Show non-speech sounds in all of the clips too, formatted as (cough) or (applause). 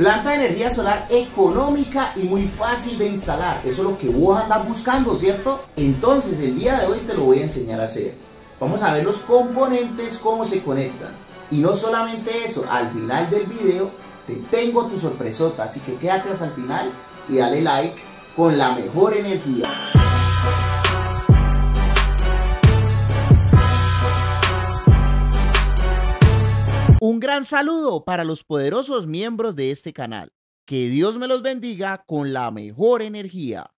Planta de energía solar económica y muy fácil de instalar. Eso es lo que vos andás buscando, ¿cierto? Entonces el día de hoy te lo voy a enseñar a hacer. Vamos a ver los componentes, cómo se conectan. Y no solamente eso, al final del video te tengo tu sorpresota. Así que quédate hasta el final y dale like con la mejor energía. gran saludo para los poderosos miembros de este canal. Que Dios me los bendiga con la mejor energía.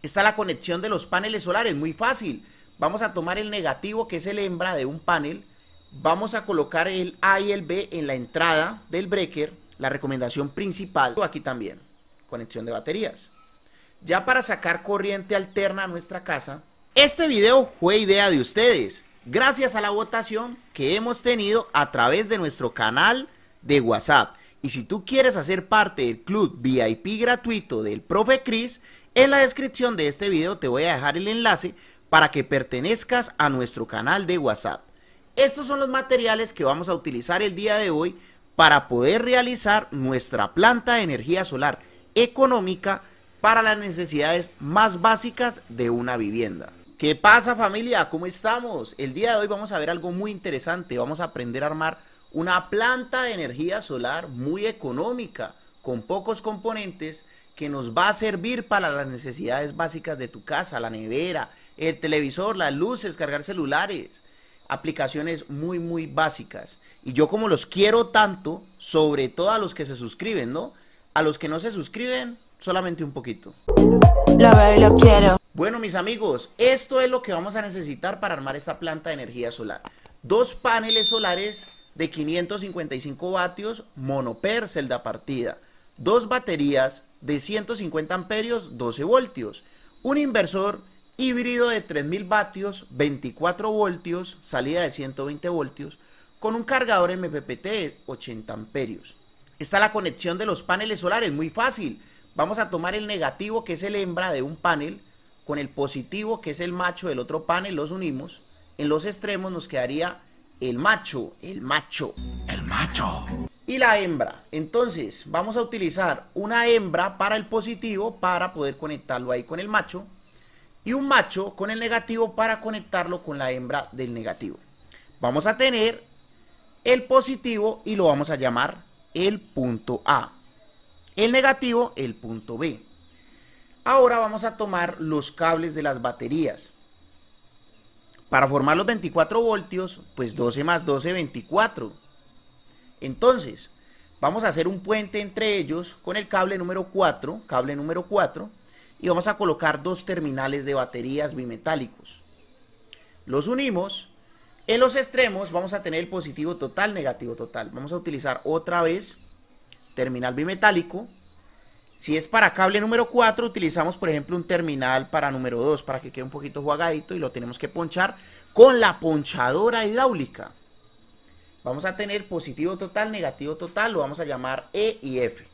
Está la conexión de los paneles solares, muy fácil. Vamos a tomar el negativo que es el hembra de un panel. Vamos a colocar el A y el B en la entrada del breaker, la recomendación principal. Aquí también, conexión de baterías. Ya para sacar corriente alterna a nuestra casa, este video fue idea de ustedes gracias a la votación que hemos tenido a través de nuestro canal de WhatsApp. Y si tú quieres hacer parte del club VIP gratuito del profe Cris, en la descripción de este video te voy a dejar el enlace para que pertenezcas a nuestro canal de WhatsApp. Estos son los materiales que vamos a utilizar el día de hoy para poder realizar nuestra planta de energía solar económica para las necesidades más básicas de una vivienda. ¿Qué pasa familia? ¿Cómo estamos? El día de hoy vamos a ver algo muy interesante. Vamos a aprender a armar una planta de energía solar muy económica, con pocos componentes, que nos va a servir para las necesidades básicas de tu casa, la nevera, el televisor, las luces, cargar celulares. Aplicaciones muy, muy básicas. Y yo como los quiero tanto, sobre todo a los que se suscriben, ¿no? A los que no se suscriben, solamente un poquito. Lo veo y lo quiero. Bueno, mis amigos, esto es lo que vamos a necesitar para armar esta planta de energía solar. Dos paneles solares de 555 vatios monoper celda partida. Dos baterías de 150 amperios 12 voltios. Un inversor híbrido de 3000 vatios 24 voltios, salida de 120 voltios, con un cargador MPPT de 80 amperios. Está la conexión de los paneles solares, muy fácil. Vamos a tomar el negativo que es el hembra de un panel con el positivo, que es el macho del otro panel, los unimos. En los extremos nos quedaría el macho, el macho. El macho. Y la hembra. Entonces, vamos a utilizar una hembra para el positivo para poder conectarlo ahí con el macho. Y un macho con el negativo para conectarlo con la hembra del negativo. Vamos a tener el positivo y lo vamos a llamar el punto A. El negativo, el punto B. Ahora vamos a tomar los cables de las baterías. Para formar los 24 voltios, pues 12 más 12, 24. Entonces, vamos a hacer un puente entre ellos con el cable número 4, cable número 4, y vamos a colocar dos terminales de baterías bimetálicos. Los unimos. En los extremos vamos a tener el positivo total, negativo total. Vamos a utilizar otra vez terminal bimetálico, si es para cable número 4, utilizamos por ejemplo un terminal para número 2 para que quede un poquito jugadito y lo tenemos que ponchar con la ponchadora hidráulica. Vamos a tener positivo total, negativo total, lo vamos a llamar E y F.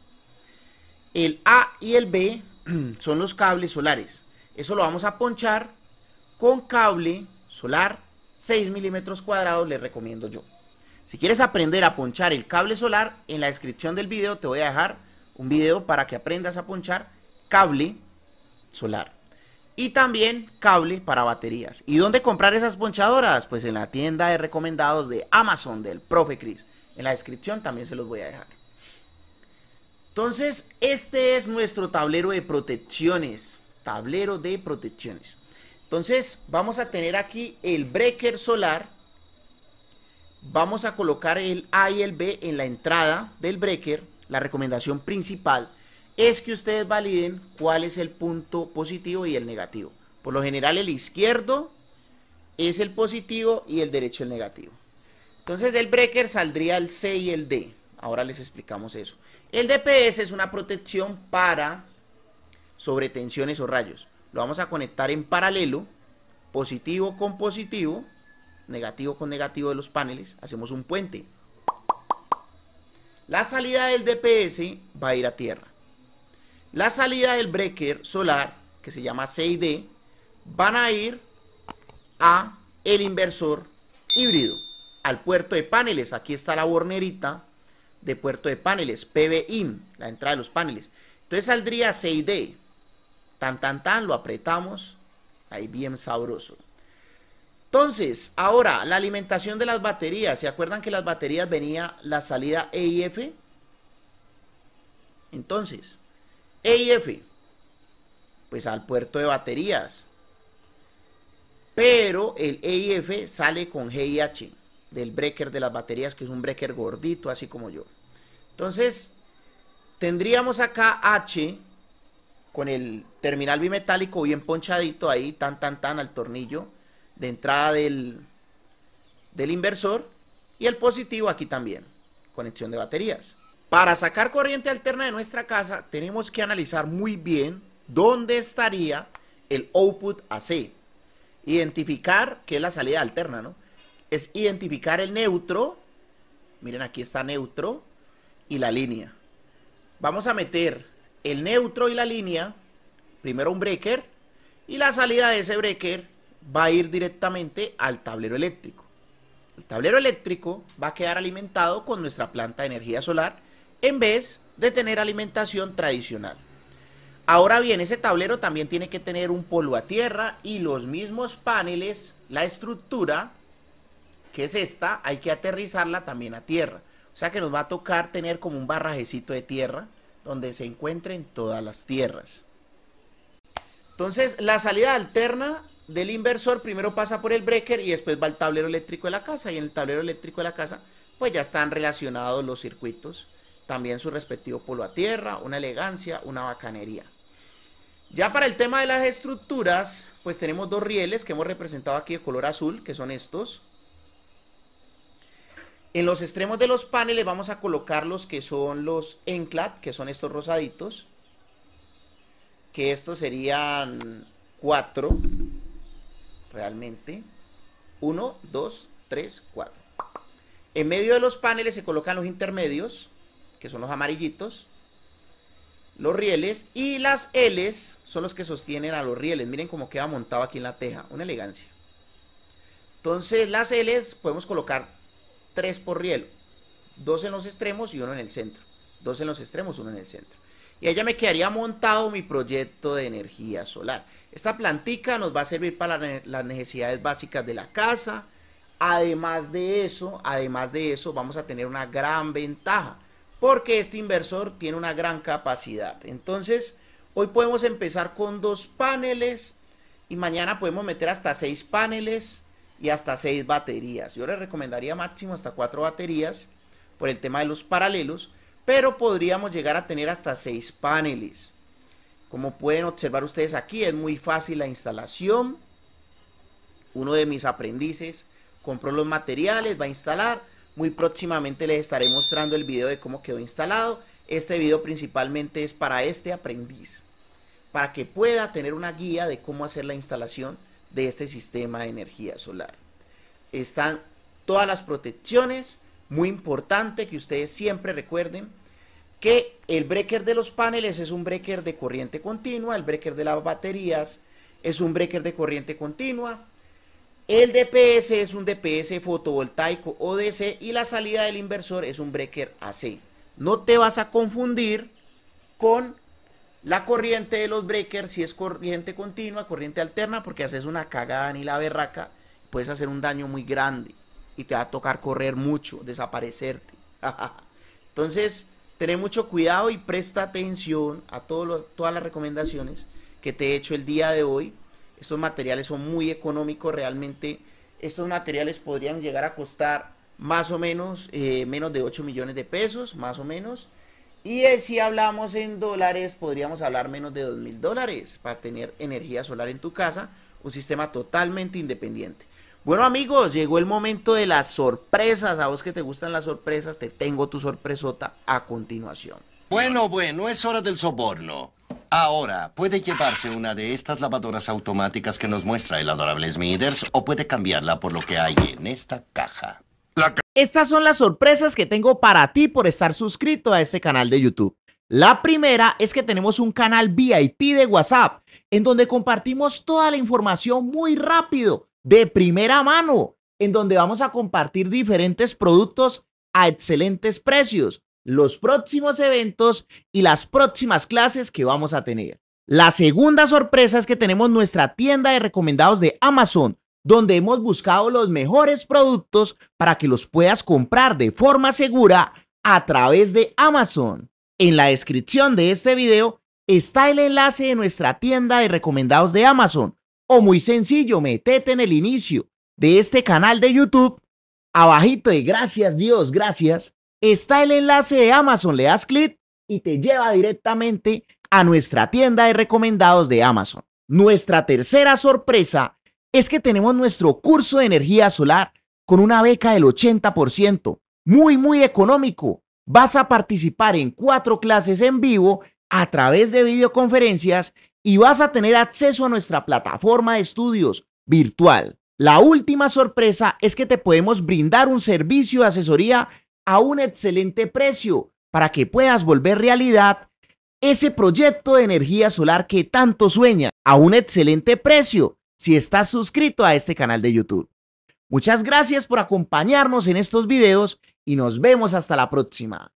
El A y el B (clears throat) son los cables solares. Eso lo vamos a ponchar con cable solar 6 milímetros cuadrados, le recomiendo yo. Si quieres aprender a ponchar el cable solar, en la descripción del video te voy a dejar un video para que aprendas a ponchar cable solar. Y también cable para baterías. ¿Y dónde comprar esas ponchadoras? Pues en la tienda de recomendados de Amazon del profe Chris. En la descripción también se los voy a dejar. Entonces, este es nuestro tablero de protecciones. Tablero de protecciones. Entonces, vamos a tener aquí el breaker solar. Vamos a colocar el A y el B en la entrada del breaker la recomendación principal es que ustedes validen cuál es el punto positivo y el negativo. Por lo general el izquierdo es el positivo y el derecho el negativo. Entonces del breaker saldría el C y el D. Ahora les explicamos eso. El DPS es una protección para sobretensiones o rayos. Lo vamos a conectar en paralelo, positivo con positivo, negativo con negativo de los paneles. Hacemos un puente. La salida del DPS va a ir a tierra. La salida del breaker solar, que se llama CID, van a ir a el inversor híbrido, al puerto de paneles. Aquí está la bornerita de puerto de paneles, PBIM, la entrada de los paneles. Entonces saldría CID. Tan, tan, tan, lo apretamos. Ahí bien sabroso. Entonces, ahora, la alimentación de las baterías. ¿Se acuerdan que las baterías venía la salida EIF? Entonces, EIF, pues al puerto de baterías. Pero el EIF sale con GIH, del breaker de las baterías, que es un breaker gordito, así como yo. Entonces, tendríamos acá H con el terminal bimetálico bien ponchadito ahí, tan, tan, tan al tornillo de entrada del, del inversor y el positivo aquí también, conexión de baterías. Para sacar corriente alterna de nuestra casa tenemos que analizar muy bien dónde estaría el output AC. Identificar, que es la salida alterna, ¿no? Es identificar el neutro. Miren, aquí está neutro y la línea. Vamos a meter el neutro y la línea. Primero un breaker. Y la salida de ese breaker va a ir directamente al tablero eléctrico. El tablero eléctrico va a quedar alimentado con nuestra planta de energía solar en vez de tener alimentación tradicional. Ahora bien, ese tablero también tiene que tener un polo a tierra y los mismos paneles, la estructura, que es esta, hay que aterrizarla también a tierra. O sea que nos va a tocar tener como un barrajecito de tierra donde se encuentren todas las tierras. Entonces, la salida alterna del inversor primero pasa por el breaker y después va al tablero eléctrico de la casa y en el tablero eléctrico de la casa pues ya están relacionados los circuitos, también su respectivo polo a tierra, una elegancia, una bacanería. Ya para el tema de las estructuras, pues tenemos dos rieles que hemos representado aquí de color azul, que son estos. En los extremos de los paneles vamos a colocar los que son los enclat, que son estos rosaditos, que estos serían cuatro realmente. 1, 2, 3, 4. En medio de los paneles se colocan los intermedios, que son los amarillitos, los rieles y las Ls son los que sostienen a los rieles. Miren cómo queda montado aquí en la teja, una elegancia. Entonces las Ls podemos colocar 3 por riel, dos en los extremos y uno en el centro. Dos en los extremos, uno en el centro y ella me quedaría montado mi proyecto de energía solar. Esta plantica nos va a servir para las necesidades básicas de la casa. Además de eso, además de eso, vamos a tener una gran ventaja porque este inversor tiene una gran capacidad. Entonces, hoy podemos empezar con dos paneles y mañana podemos meter hasta seis paneles y hasta seis baterías. Yo les recomendaría máximo hasta cuatro baterías por el tema de los paralelos pero podríamos llegar a tener hasta seis paneles. Como pueden observar ustedes aquí, es muy fácil la instalación. Uno de mis aprendices compró los materiales, va a instalar. Muy próximamente les estaré mostrando el video de cómo quedó instalado. Este video principalmente es para este aprendiz, para que pueda tener una guía de cómo hacer la instalación de este sistema de energía solar. Están todas las protecciones, muy importante que ustedes siempre recuerden que el breaker de los paneles es un breaker de corriente continua, el breaker de las baterías es un breaker de corriente continua, el DPS es un DPS fotovoltaico o DC y la salida del inversor es un breaker AC. No te vas a confundir con la corriente de los breakers si es corriente continua, corriente alterna, porque haces una cagada ni la berraca, puedes hacer un daño muy grande y te va a tocar correr mucho, desaparecerte. (laughs) Entonces, tené mucho cuidado y presta atención a todas las recomendaciones que te he hecho el día de hoy. Estos materiales son muy económicos, realmente estos materiales podrían llegar a costar más o menos eh, menos de 8 millones de pesos, más o menos. Y eh, si hablamos en dólares, podríamos hablar menos de 2 mil dólares para tener energía solar en tu casa, un sistema totalmente independiente. Bueno amigos, llegó el momento de las sorpresas. A vos que te gustan las sorpresas, te tengo tu sorpresota a continuación. Bueno, bueno, es hora del soborno. Ahora, puede llevarse una de estas lavadoras automáticas que nos muestra el adorable Smithers o puede cambiarla por lo que hay en esta caja. estas son las sorpresas que tengo para ti por estar suscrito a este canal de YouTube. La primera es que tenemos un canal VIP de WhatsApp en donde compartimos toda la información muy rápido de primera mano, en donde vamos a compartir diferentes productos a excelentes precios, los próximos eventos y las próximas clases que vamos a tener. La segunda sorpresa es que tenemos nuestra tienda de recomendados de Amazon, donde hemos buscado los mejores productos para que los puedas comprar de forma segura a través de Amazon. En la descripción de este video está el enlace de nuestra tienda de recomendados de Amazon, o muy sencillo, metete en el inicio de este canal de YouTube. Abajito de gracias Dios, gracias, está el enlace de Amazon. Le das clic y te lleva directamente a nuestra tienda de recomendados de Amazon. Nuestra tercera sorpresa es que tenemos nuestro curso de energía solar con una beca del 80%, muy, muy económico. Vas a participar en cuatro clases en vivo a través de videoconferencias y vas a tener acceso a nuestra plataforma de estudios virtual. La última sorpresa es que te podemos brindar un servicio de asesoría a un excelente precio para que puedas volver realidad ese proyecto de energía solar que tanto sueña a un excelente precio si estás suscrito a este canal de YouTube. Muchas gracias por acompañarnos en estos videos y nos vemos hasta la próxima.